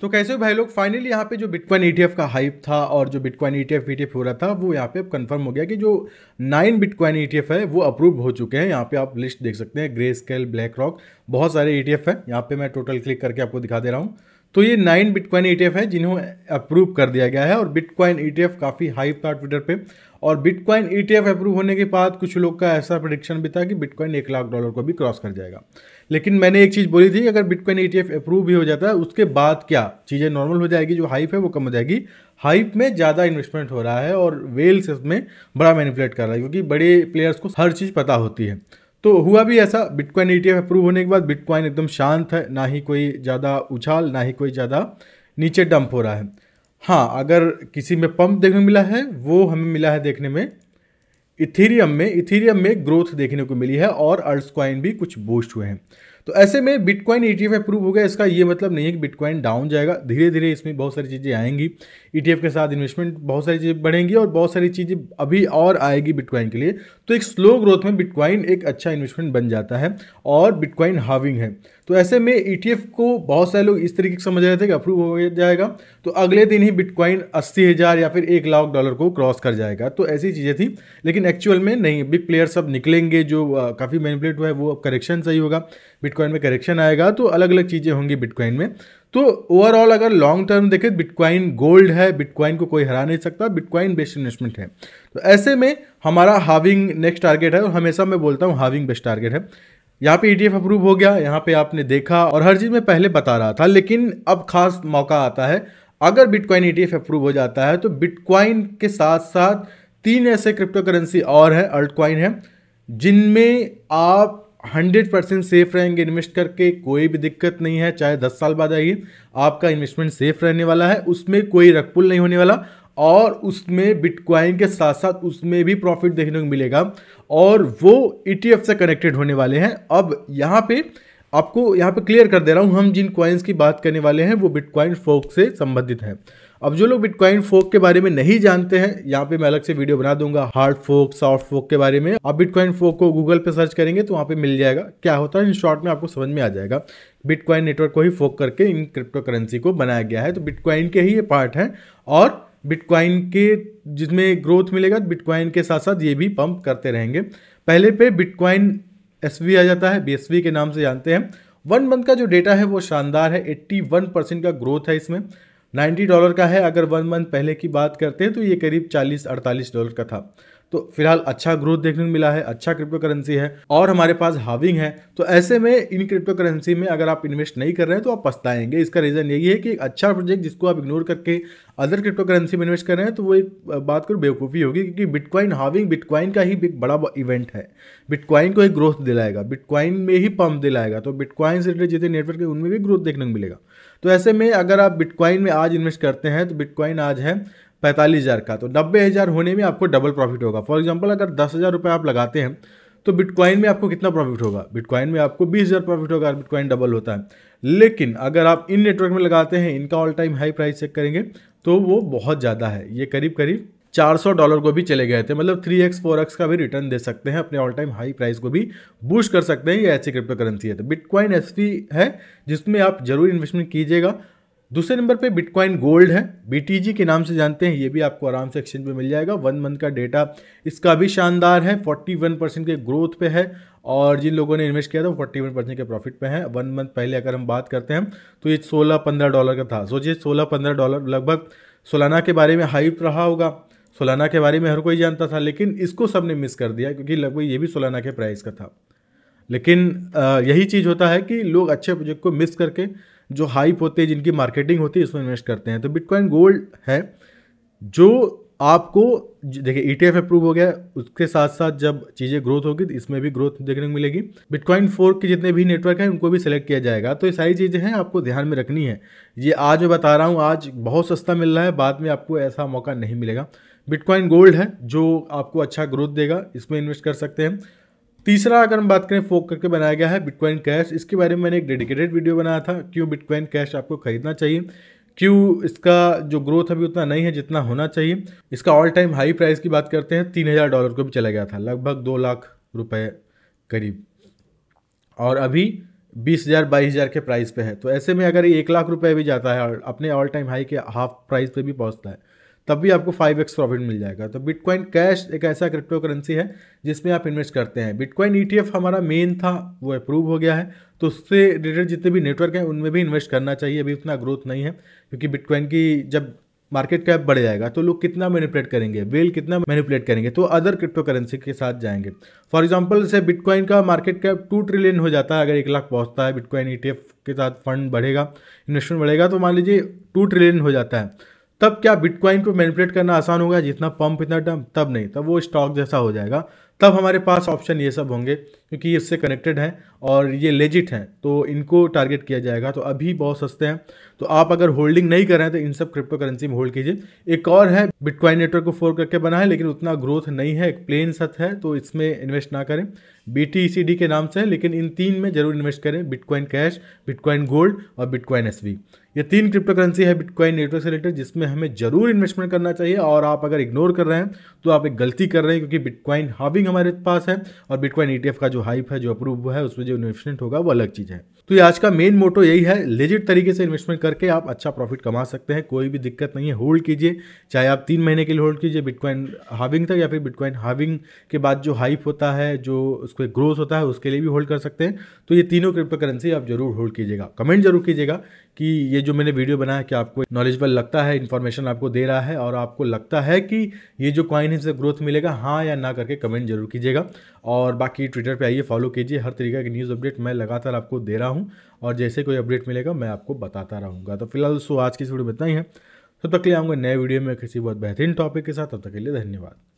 तो कैसे भाई लोग फाइनली यहाँ पे जो बिटकॉइन ईटीएफ e का हाइप था और जो बिटकॉइन ईटीएफ टी हो रहा था वो यहाँ पे अब कंफर्म हो गया कि जो नाइन बिटकॉइन ईटीएफ है वो अप्रूव हो चुके हैं यहाँ पे आप लिस्ट देख सकते हैं ग्रे स्केल ब्लैक रॉक बहुत सारे ईटीएफ e हैं यहाँ पे मैं टोटल क्लिक करके आपको दिखा दे रहा हूँ तो ये नाइन बिटकॉइन ईटीएफ है जिन्हें अप्रूव कर दिया गया है और बिटकॉइन ईटीएफ काफ़ी हाइप था ट्विटर पे और बिटकॉइन ईटीएफ अप्रूव होने के बाद कुछ लोग का ऐसा प्रडिक्शन भी था कि बिटकॉइन एक लाख डॉलर को भी क्रॉस कर जाएगा लेकिन मैंने एक चीज़ बोली थी अगर बिटकॉइन ई अप्रूव भी हो जाता है उसके बाद क्या चीज़ें नॉर्मल हो जाएगी जो हाइप है वो कम हो जाएगी हाइप में ज़्यादा इन्वेस्टमेंट हो रहा है और वेल्स इसमें बड़ा मैनिपुलेट कर रहा है क्योंकि बड़े प्लेयर्स को हर चीज़ पता होती है तो हुआ भी ऐसा बिटकॉइन ई अप्रूव होने के बाद बिटकॉइन एकदम शांत है ना ही कोई ज़्यादा उछाल ना ही कोई ज़्यादा नीचे डंप हो रहा है हाँ अगर किसी में पंप देखने मिला है वो हमें मिला है देखने में इथेरियम में इथेरियम में ग्रोथ देखने को मिली है और अर्ट्सकॉइन भी कुछ बूस्ट हुए हैं तो ऐसे में bitcoin E e T approve हो गया इसका ये मतलब नहीं है कि बिटकॉइन डाउन जाएगा धीरे धीरे इसमें बहुत सारी चीज़ें आएंगी ई e के साथ इन्वेस्टमेंट बहुत सारी चीज़ें बढ़ेंगी और बहुत सारी चीज़ें अभी और आएगी बिटकॉइन के लिए तो एक स्लो ग्रोथ में बिटकॉइन एक अच्छा इन्वेस्टमेंट बन जाता है और बिटकॉइन हाविंग है तो ऐसे में ई e को बहुत सारे लोग इस तरीके से समझ रहे थे कि अप्रूव हो जाएगा तो अगले दिन ही बिटकॉइन अस्सी हज़ार या फिर एक लाख डॉलर को क्रॉस कर जाएगा तो ऐसी चीज़ें थी लेकिन एक्चुअल में नहीं बिग प्लेयर सब निकलेंगे जो काफ़ी मैनिपुलेट हुआ है वो करेक्शन सही होगा बिटकॉइन में करेक्शन आएगा तो अलग अलग चीज़ें होंगी बिटकॉइन में तो ओवरऑल अगर लॉन्ग टर्म देखें बिटकॉइन गोल्ड है बिटकॉइन को कोई हरा नहीं सकता बिटकॉइन बेस्ट इन्वेस्टमेंट है तो ऐसे में हमारा हाविंग नेक्स्ट टारगेट है और हमेशा मैं बोलता हूँ हाविंग बेस्ट टारगेट है यहाँ पे ईटीएफ e अप्रूव हो गया यहाँ पे आपने देखा और हर चीज़ में पहले बता रहा था लेकिन अब खास मौका आता है अगर बिटकॉइन ईटीएफ अप्रूव हो जाता है तो बिटकॉइन के साथ साथ तीन ऐसे क्रिप्टो करेंसी और हैं अल्टकॉइन है, है जिनमें आप 100 परसेंट सेफ रहेंगे इन्वेस्ट करके कोई भी दिक्कत नहीं है चाहे 10 साल बाद आइए आपका इन्वेस्टमेंट सेफ रहने वाला है उसमें कोई रकपुल नहीं होने वाला और उसमें बिटकॉइन के साथ साथ उसमें भी प्रॉफिट देखने को मिलेगा और वो ई e से कनेक्टेड होने वाले हैं अब यहाँ पे आपको यहाँ पे क्लियर कर दे रहा हूँ हम जिन क्वाइंस की बात करने वाले हैं वो बिटकॉइन फोक से संबंधित हैं अब जो लोग बिटकॉइन फोक के बारे में नहीं जानते हैं यहाँ पे मैं अलग से वीडियो बना दूंगा हार्ड फोक सॉफ्ट फोक के बारे में आप बिटकॉइन फोक को गूगल पे सर्च करेंगे तो वहाँ पे मिल जाएगा क्या होता है इन शॉर्ट में आपको समझ में आ जाएगा बिटकॉइन नेटवर्क को ही फोक करके इन क्रिप्टो करेंसी को बनाया गया है तो बिटकॉइन के ही ये पार्ट हैं और बिटकॉइन के जिसमें ग्रोथ मिलेगा बिटकॉइन के साथ साथ ये भी पंप करते रहेंगे पहले पे बिटकॉइन एस आ जाता है बी के नाम से जानते हैं वन मंथ का जो डेटा है वो शानदार है 81 परसेंट का ग्रोथ है इसमें 90 डॉलर का है अगर वन मंथ पहले की बात करते हैं तो ये करीब 40-48 डॉलर का था तो फिलहाल अच्छा ग्रोथ देखने को मिला है अच्छा क्रिप्टो करेंसी है और हमारे पास हाविंग है तो ऐसे में इन क्रिप्टो करेंसी में अगर आप इन्वेस्ट नहीं कर रहे हैं तो आप पछताएंगे इसका रीज़न यही है कि एक अच्छा प्रोजेक्ट जिसको आप इग्नोर करके अदर क्रिप्टो करेंसी में इन्वेस्ट कर रहे हैं तो वो एक बात कर बेवकूफ़ी होगी क्योंकि बिटकॉइन हाविंग बिटकॉइन का ही एक बड़ा इवेंट है बिटकॉइन को एक ग्रोथ दिलाएगा बिटकॉइन में ही पंप दिलाएगा तो बिटकॉइन से रिलेटेड जितने नेटवर्क है उनमें भी ग्रोथ देखने को मिलेगा तो ऐसे में अगर आप बिटकॉइन में आज इन्वेस्ट करते हैं तो बिटकॉइन आज है पैंतालीस हज़ार का तो नब्बे हज़ार होने में आपको डबल प्रॉफिट होगा फॉर एग्जाम्पल अगर दस हज़ार रुपये आप लगाते हैं तो बिटकॉइन में आपको कितना प्रॉफिट होगा बिटकॉइन में आपको बीस हज़ार प्रॉफिट होगा बिटकॉइन डबल होता है लेकिन अगर आप इन नेटवर्क में लगाते हैं इनका all time high price check करेंगे तो वो बहुत ज़्यादा है ये करीब करीब 400 डॉलर को भी चले गए थे मतलब 3x 4x का भी रिटर्न दे सकते हैं अपने ऑल टाइम हाई प्राइस को भी बूस्ट कर सकते हैं ये ऐसी क्रिप्टो करेंसी है तो बिटकॉइन एस है जिसमें आप जरूर इन्वेस्टमेंट कीजिएगा दूसरे नंबर पे बिटकॉइन गोल्ड है बीटीजी के नाम से जानते हैं ये भी आपको आराम से एक्सचेंज पे मिल जाएगा वन मंथ का डेटा इसका भी शानदार है 41 परसेंट के ग्रोथ पे है और जिन लोगों ने इन्वेस्ट किया था वो फोर्टी वन परसेंट के प्रॉफिट पे है वन मंथ पहले अगर हम बात करते हैं तो ये सोलह पंद्रह डॉलर का था सोचिए सोलह पंद्रह डॉलर लगभग सोलाना के बारे में हाइप रहा होगा सोलाना के बारे में हर कोई जानता था लेकिन इसको सब ने मिस कर दिया क्योंकि लगभग ये भी सोलाना के प्राइस का था लेकिन यही चीज़ होता है कि लोग अच्छे प्रोजेक्ट को मिस करके जो हाइप होते हैं जिनकी मार्केटिंग होती है उसमें इन्वेस्ट करते हैं तो बिटकॉइन गोल्ड है जो आपको देखिए ई टी अप्रूव हो गया उसके साथ साथ जब चीज़ें ग्रोथ होगी तो इसमें भी ग्रोथ देखने को मिलेगी बिटकॉइन फोर के जितने भी नेटवर्क हैं उनको भी सेलेक्ट किया जाएगा तो ये सारी चीज़ें हैं आपको ध्यान में रखनी है ये आज मैं बता रहा हूँ आज बहुत सस्ता मिल रहा है बाद में आपको ऐसा मौका नहीं मिलेगा बिटकॉइन गोल्ड है जो आपको अच्छा ग्रोथ देगा इसमें इन्वेस्ट कर सकते हैं तीसरा अगर हम बात करें फोक करके बनाया गया है बिटकॉइन कैश इसके बारे में मैंने एक डेडिकेटेड वीडियो बनाया था क्यों बिटकॉइन कैश आपको खरीदना चाहिए क्यों इसका जो ग्रोथ अभी उतना नहीं है जितना होना चाहिए इसका ऑल टाइम हाई प्राइस की बात करते हैं तीन हज़ार डॉलर को भी चला गया था लगभग दो लाख रुपए करीब और अभी बीस हज़ार बाईस हज़ार के प्राइस पे है तो ऐसे में अगर एक लाख रुपए भी जाता है और अपने ऑल टाइम हाई के हाफ प्राइस पे भी पहुंचता है तब भी आपको फाइव एक्स प्रॉफिट मिल जाएगा तो बिटकॉइन कैश एक ऐसा क्रिप्टो करेंसी है जिसमें आप इन्वेस्ट करते हैं बिटकॉइन ई e हमारा मेन था वो अप्रूव हो गया है तो उससे रिलेटेड जितने भी नेटवर्क हैं उनमें भी इन्वेस्ट करना चाहिए अभी उतना ग्रोथ नहीं है क्योंकि बिटकॉइन की जब मार्केट कैप बढ़ जाएगा तो लोग कितना मैनिपुलेट करेंगे वेल कितना मैनिपुलेट करेंगे तो अदर क्रिप्टो करेंसी के साथ जाएंगे फॉर एग्जाम्पल जैसे बिटकॉइन का मार्केट कैप टू ट्रिलियन हो जाता है अगर एक लाख पहुंचता है बिटकॉइन ई e के साथ फंड बढ़ेगा इन्वेस्टमेंट बढ़ेगा तो मान लीजिए टू ट्रिलियन हो जाता है तब क्या बिटकॉइन को मैनिपुलेट करना आसान होगा जितना पंप इतना डंप तब नहीं तब वो स्टॉक जैसा हो जाएगा तब हमारे पास ऑप्शन ये सब होंगे क्योंकि ये इससे कनेक्टेड हैं और ये लेजिट हैं तो इनको टारगेट किया जाएगा तो अभी बहुत सस्ते हैं तो आप अगर होल्डिंग नहीं कर रहे हैं तो इन सब क्रिप्टो करेंसी में होल्ड कीजिए एक और है बिटकॉइन नेटवर्क को फोर करके बना है लेकिन उतना ग्रोथ नहीं है एक प्लेन सत है तो इसमें इन्वेस्ट ना करें बी e के नाम से है लेकिन इन तीन में जरूर इन्वेस्ट करें बिटकॉइन कैश बिटकॉइन गोल्ड और बिटकॉइन एस ये तीन क्रिप्टो करेंसी है बिटकॉइन नेटवर्क से रिलेटेड जिसमें हमें जरूर इन्वेस्टमेंट करना चाहिए और आप अगर इग्नोर कर रहे हैं तो आप एक गलती कर रहे हैं क्योंकि बिटकॉइन हाविंग हमारे पास है और बिटकॉइन ई e का जो हाइप है जो अप्रूव है उसमें जो इन्वेस्टमेंट होगा वो अलग चीज़ है तो ये आज का मेन मोटो यही है लेजिट तरीके से इन्वेस्टमेंट करके आप अच्छा प्रॉफिट कमा सकते हैं कोई भी दिक्कत नहीं है होल्ड कीजिए चाहे आप तीन महीने के लिए होल्ड कीजिए बिटकॉइन हाविंग तक या फिर बिटकॉइन हाविंग के बाद जो हाइप होता है जो उसको ग्रोथ होता है उसके लिए भी होल्ड कर सकते हैं तो ये तीनों क्रिप्टो करेंसी आप जरूर होल्ड कीजिएगा कमेंट जरूर कीजिएगा कि ये जो मैंने वीडियो बनाया कि आपको नॉलेजबल लगता है इन्फॉर्मेशन आपको दे रहा है और आपको लगता है कि ये जो कॉइन है इससे ग्रोथ मिलेगा हाँ या ना करके कमेंट जरूर कीजिएगा और बाकी ट्विटर पर आइए फॉलो कीजिए हर तरीके की न्यूज़ अपडेट मैं लगातार आपको दे रहा हूँ हूँ और जैसे कोई अपडेट मिलेगा मैं आपको बताता रहूँगा तो फिलहाल दोस्तों आज की इस वीडियो में इतना ही है तब तक के लिए आऊँगा नए वीडियो में किसी बहुत बेहतरीन टॉपिक के साथ तब तक के लिए धन्यवाद